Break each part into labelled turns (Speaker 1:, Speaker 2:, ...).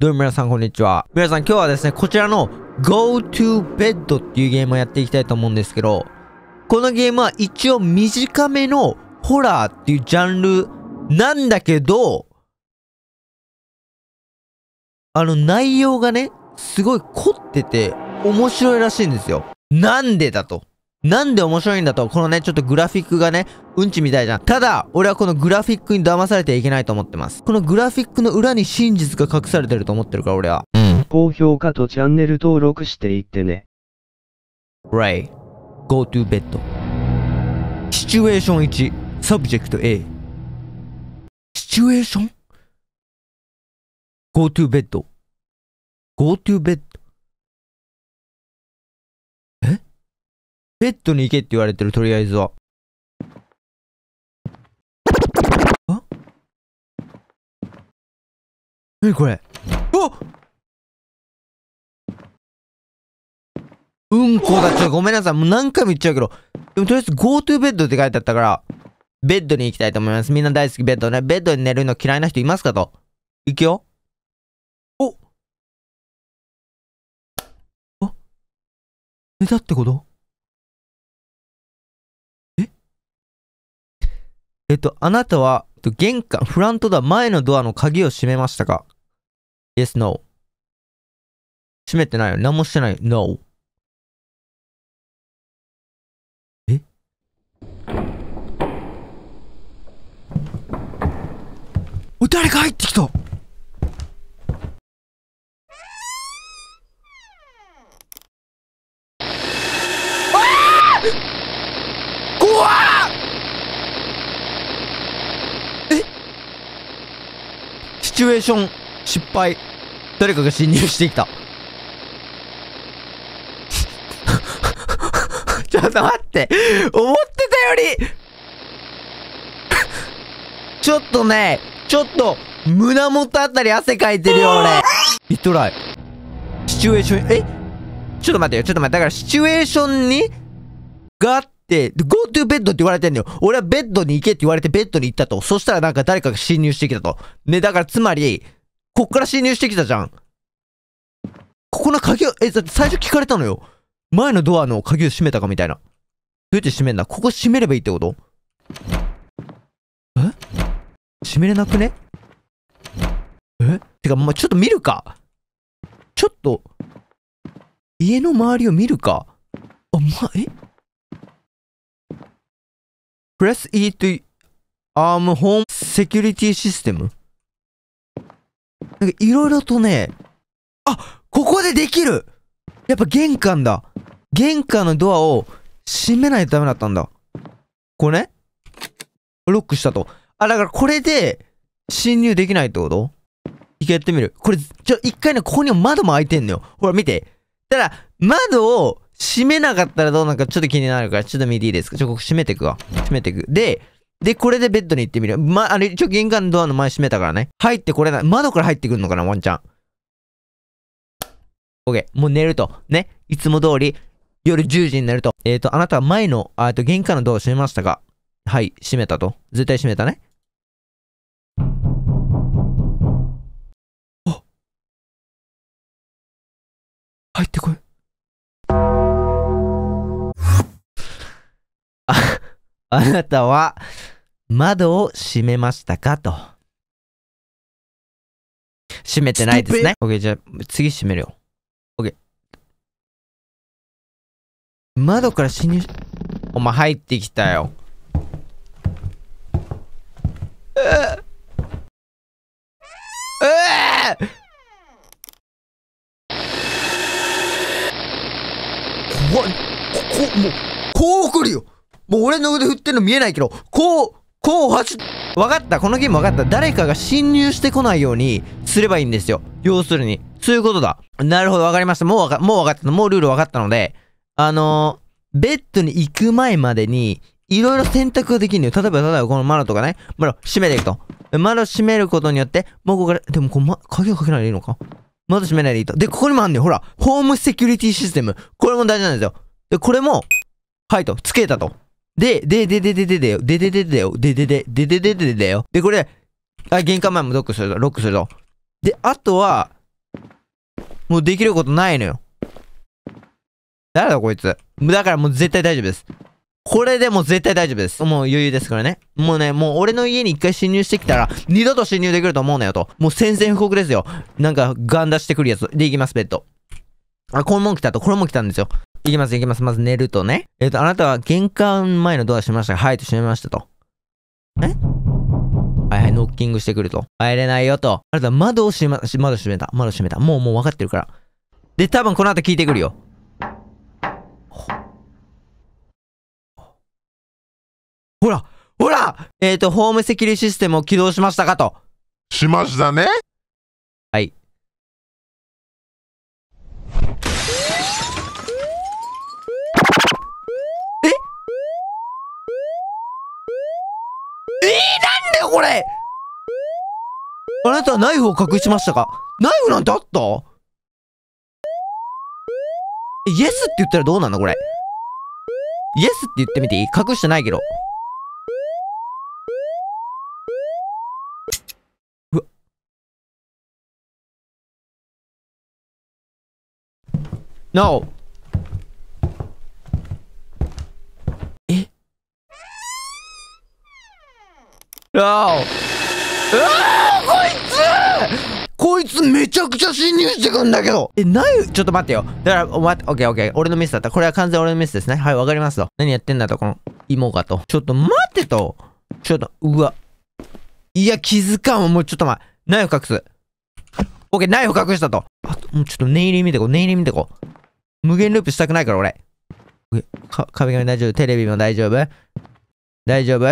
Speaker 1: どうも皆さんこんにちは。皆さん今日はですね、こちらの Go to Bed っていうゲームをやっていきたいと思うんですけど、このゲームは一応短めのホラーっていうジャンルなんだけど、あの内容がね、すごい凝ってて面白いらしいんですよ。なんでだと。なんで面白いんだと、このね、ちょっとグラフィックがね、うんちみたいじゃん。ただ、俺はこのグラフィックに騙されてはいけないと思ってます。このグラフィックの裏に真実が隠されてると思ってるから、俺は。うん。高評価とチャンネル登録していってね。Ray, go to bed. シチュエーション1、サブジェクト A。シチュエーション ?go to
Speaker 2: bed.go to bed. ベッドに行けって言われてる、とりあえずは。あなにこれ
Speaker 1: おうんこだ。ちょ、ごめんなさい。もう何回も言っちゃうけど。でもとりあえず GoTo ベッドって書いてあったから、ベッドに行きたいと思います。みんな大好きベッドね。ベッドに寝るの嫌いな人いますかと。行くよ。
Speaker 2: おお寝たってこ
Speaker 1: とえっと、あなたは、玄関、フラントドア、前のドアの鍵を閉めましたか ?Yes, no. 閉めてないよ。何もしてないよ。No.
Speaker 2: え誰か入ってきた
Speaker 1: チュエーション、失敗。誰かが侵入してきた。ちょっと待って。思ってたより ちょっとね、ちょっと、胸元あたり汗かいてるよ、俺。リトライ。シチュエーション、えちょっと待ってよ、ちょっと待って。だからシチュエーションに、がっ、で、go to bed って言われてんのよ。俺はベッドに行けって言われてベッドに行ったと。そしたらなんか誰かが侵入してきたと。ね、だからつまり、こっから侵入してきたじゃん。ここの鍵を、え、だって最初聞かれたのよ。前のドアの鍵を閉めたかみたいな。どうやって閉めんだここ閉めればいいってことえ閉めれなくねえてか、まあ、ちょっと見るか。ちょっと、家の周りを見るか。あ、
Speaker 2: ま、えプレス E と
Speaker 1: アームホームセキュリティシステムなんかいろいろとね、あここでできるやっぱ玄関だ玄関のドアを閉めないとダメだったんだ。これねロックしたと。あ、だからこれで侵入できないってこと一回やってみる。これ、ちょ、一回ね、ここにも窓も開いてんのよ。ほら見て。ただ、窓を閉めなかったらどうなるかちょっと気になるから、ちょっと見ていいですかちょ、ここ閉めていくわ。閉めていく。で、で、これでベッドに行ってみる。ま、あれ、ちょ、玄関ドアの前閉めたからね。入ってこれない。窓から入ってくるのかな、ワンちゃん。オッケー。もう寝ると。ね。いつも通り、夜10時になると。えっ、ー、と、あなたは前の、あと玄関のドア閉めましたかはい、閉めたと。絶対閉めたね。入ってこい。あ、なたは窓を閉めましたかと。閉めてないですね。OK、じゃあ次閉めるよ。OK。窓から侵入お前入ってきたよ。うわもう、こう来るよもう俺の腕振ってんの見えないけど、こう、こう走っ、分かった。このゲーム分かった。誰かが侵入してこないようにすればいいんですよ。要するに。そういうことだ。なるほど、分かりました。もうわか、もう分かった。もうルール分かったので、あのー、ベッドに行く前までに、いろいろ選択ができるのよ。例えば、例えばこの窓とかね、窓閉めていくと。窓閉めることによって、もうここから、でもこう、ま、鍵をかけないでいいのか窓閉めないでいいと。で、ここにもあんねよ。ほら、ホームセキュリティシステム。これも大事なんですよ。で、これも、はいと、つけたと。で、で、で、で、で、で、で、で、で、で、で、で、で、で、で、で、で、で、で、よ。で、これ、あ、玄関前もロックすると、ロックすると。で、あとは、もうできることないのよ。誰だこいつ。だからもう絶対大丈夫です。これでもう絶対大丈夫です。もう余裕ですからね。もうね、もう俺の家に一回侵入してきたら、二度と侵入できると思うなよと。もう宣戦布告ですよ。なんか、ガン出してくるやつ。で、行きます、ベッド。あ、これも来たと、これも来たんですよ。いきます、いきます。まず寝るとね。えっ、ー、と、あなたは玄関前のドア閉めましたが、はいと閉めましたと。えはいはい、ノッキングしてくると。入れないよと。あなた窓を閉め、ま、窓閉めた。窓閉めた。もうもう分かってるから。で、多分この後聞いてくるよ。ほらほらえっ、ー、と、ホームセキュリティシステムを起動しましたかと。しましたね。はい。なんだよ、これあなたはナイフを隠しましたかナイフなんてあったイエスって言ったらどうなんだ、これ。イエスって言ってみていい隠してないけど。No. ああこいつこいつめちゃくちゃ侵入してくんだけどえ、ないちょっと待ってよ。だから、お待って、オッケーオッケー。俺のミスだった。これは完全俺のミスですね。はい、わかりますと。何やってんだと、この、芋がと。ちょっと待ってと。ちょっと、うわ。いや、気づかん。もうちょっと待ナイフ隠す。オッケー、ナイフ隠したと。あと、もうちょっと念入り見てこう、念入り見てこう。無限ループしたくないから、俺。か、壁紙大丈夫。テレビも大丈夫。大丈夫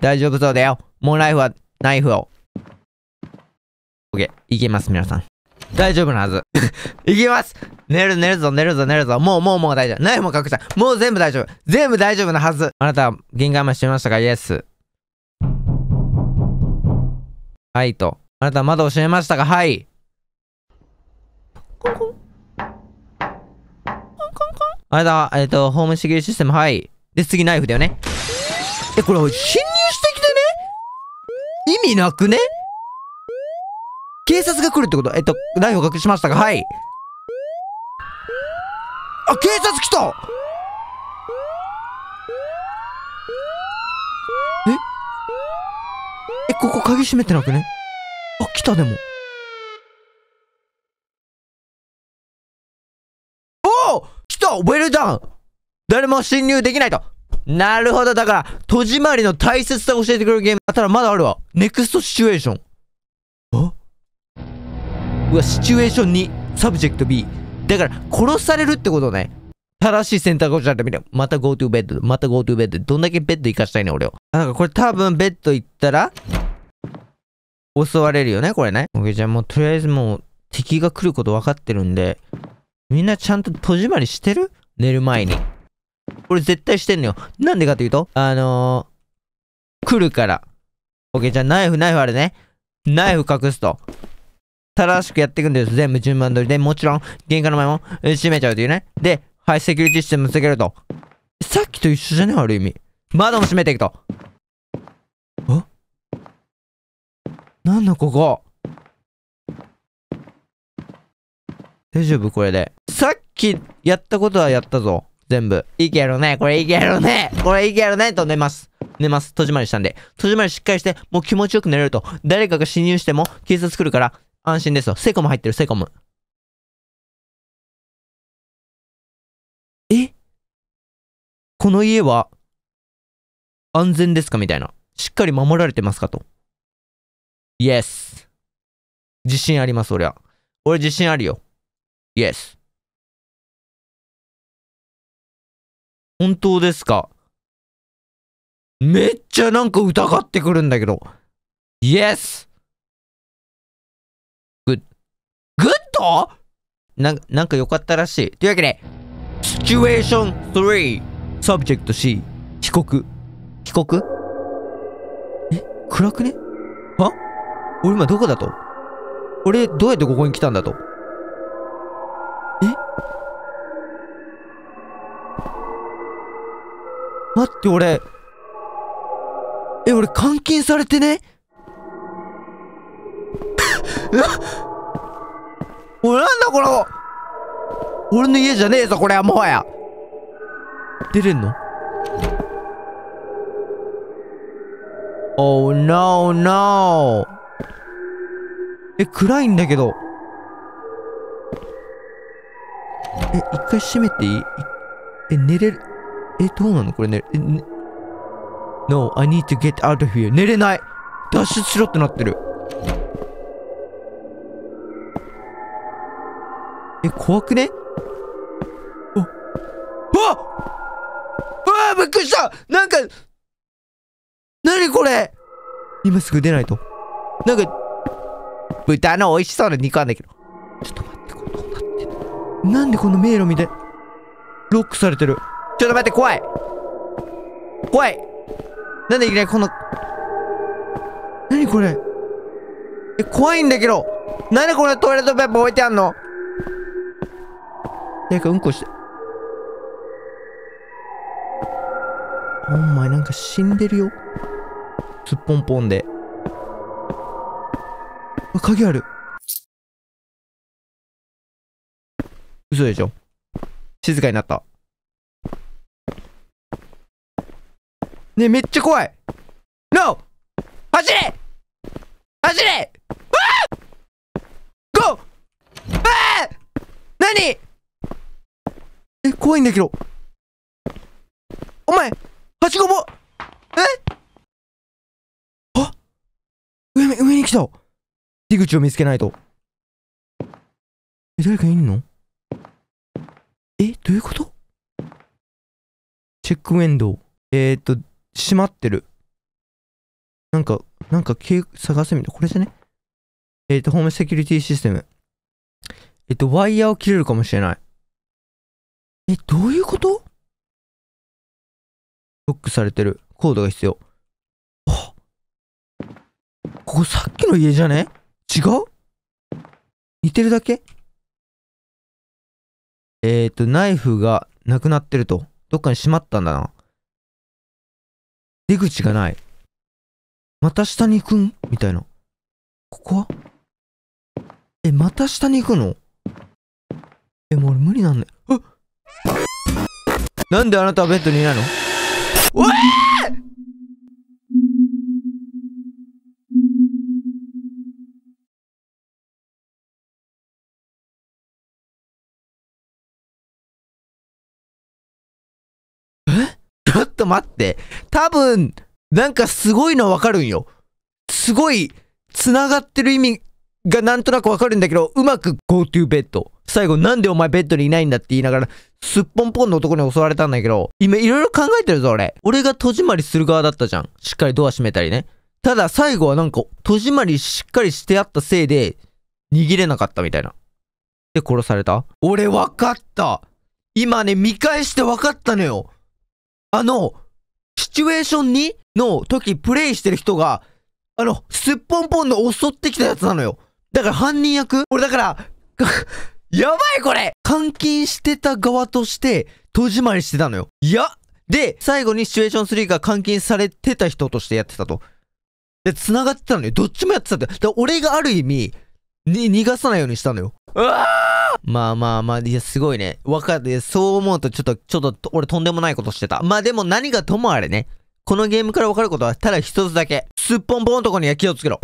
Speaker 1: 大丈夫そうだよ。もうナイフは、ナイフを。オッケー。いけます、皆さん。大丈夫なはず。い きます寝る、寝るぞ、寝るぞ、寝るぞ。もう、もう、もう大丈夫。ナイフも隠した。もう全部大丈夫。全部大丈夫なはず。あなたは、限界までしてましたかイエス。はいと。あなた窓を閉めましたかはい。コンコン。コンコンコン。あなたえっ、ー、と、ホームシギュシステム、はい。で、次ナイフだよね。え、これ、侵入してきてね意味なくね警察が来るってことえっと、ナイフを隠しましたが、はい。あ、警察来たええ、ここ鍵閉めてなくねあ、来たでも。おお来たウェルダン誰も侵入できないとなるほど。だから、戸締まりの大切さを教えてくれるゲーム。あったらまだあるわ。ネクストシチュエーション。あうわ、シチュエーション2。サブジェクト B。だから、殺されるってことね。正しい選択をしなってみる。また GoTo bed. また GoTo bed. どんだけベッド行かしたいね、俺を。なんかこれ多分ベッド行ったら、襲われるよね、これね。OK、じゃあもうとりあえずもう敵が来ること分かってるんで、みんなちゃんと戸締まりしてる寝る前に。俺絶対してんのよ。なんでかというと、あのー、来るから。オッケー、じゃあナイフ、ナイフあれね。ナイフ隠すと。正しくやっていくんです。全部順番通りで、もちろん、玄関の前も閉めちゃうというね。で、はい、セキュリティシステムつけると。さっきと一緒じゃねある意味。窓も閉めていくと。あなんだここ大丈夫これで。さっきやったことはやったぞ。全部。いけるね。これいけるね。これいけるね。と寝ます。寝ます。戸締まりしたんで。戸締まりしっかりして、もう気持ちよく寝れると。誰かが侵入しても警察来るから安心ですよ。セコム入ってる、セコ
Speaker 2: ム。え
Speaker 1: この家は安全ですかみたいな。しっかり守られてますかと。イエス。自信あります、俺は。俺
Speaker 2: 自信あるよ。イエス。本当ですかめっちゃなんか疑ってくるんだけ
Speaker 1: ど。Yes! グッ、グッドな、なんか良かったらしい。というわけで、シチュエーション3、サブジェクト C、帰国。帰国え、暗くねは俺今どこだと俺どうやってここに来たんだと待って俺、え、俺監禁されてね俺 なんだこの俺の家じゃねえぞこれはもはや出れんの ?Oh no no え、暗いんだけどえ、一回閉めていいえ、寝れるえ、どうなのこれね。No, I need to get out of here. 寝れない脱出しろってなってる。え、怖くねお、わ
Speaker 2: わびっくりしたなんか、なにこれ
Speaker 1: 今すぐ出ないと。なんか、豚の美味しそうな肉あんだけど。ちょっと待って、これどうなってんのなんでこの迷路みたい、ロックされてる。ちょっと待って、怖い怖いなんでいきなりこの、なにこれえ、怖いんだけどなんでこれトイレットペーパー置いてあんの誰かうんこして。お前なんか死んでるよ。すっぽんぽんで。あ、鍵ある。
Speaker 2: 嘘でしょ静かになった。ねめっちゃ怖い !NO! 走れ走れわあ !GO! わあ何え、怖いんだけど。お前、はしごも、えあ上、上に来た。出口を見つけないと。え、誰かいんのえ、どういうこと
Speaker 1: チェックウェンドウ。えー、っと、閉まってる。なんか、なんか、探すみたい、これじゃねえっ、ー、と、ホームセキュリティシステム。えっ、ー、と、ワイヤーを切れるかもしれない。え、どういうことロックされてる。コードが必要。あ
Speaker 2: ここさっきの家じゃね違う似てるだけ
Speaker 1: えっ、ー、と、ナイフがなくなってると。ど
Speaker 2: っかにしまったんだな。出口がない。また
Speaker 1: 下に行くんみたいな。ここはえ、また下に行くのえ、もう俺無理なんね。なんであなたはベッドにいないのうわょっと待って。多分、なんかすごいのわかるんよ。すごい、繋がってる意味がなんとなくわかるんだけど、うまく go to bed。最後、なんでお前ベッドにいないんだって言いながら、すっぽんぽんの男に襲われたんだけど、今いろいろ考えてるぞ、俺。俺が戸締まりする側だったじゃん。しっかりドア閉めたりね。ただ、最後はなんか、戸締まりしっかりしてあったせいで、逃れなかったみたいな。で、殺された俺わかった今ね、見返して分かったのよあの、シチュエーション2の時プレイしてる人が、あの、すっぽんぽんの襲ってきたやつなのよ。だから犯人役俺だから、やばいこれ監禁してた側として、戸締まりしてたのよ。いやで、最後にシチュエーション3が監禁されてた人としてやってたと。で、繋がってたのよ。どっちもやってたって。だ俺がある意味、に、逃がさないようにしたのよ。うわーまあまあまあ、いや、すごいね。わかる。そう思うと、ちょっと、ちょっと、俺とんでもないことしてた。まあでも何がともあれね。このゲームからわかることは、ただ一つだけ。すっぽんぽんとこには気をつけろ。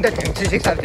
Speaker 2: だって、追跡されて。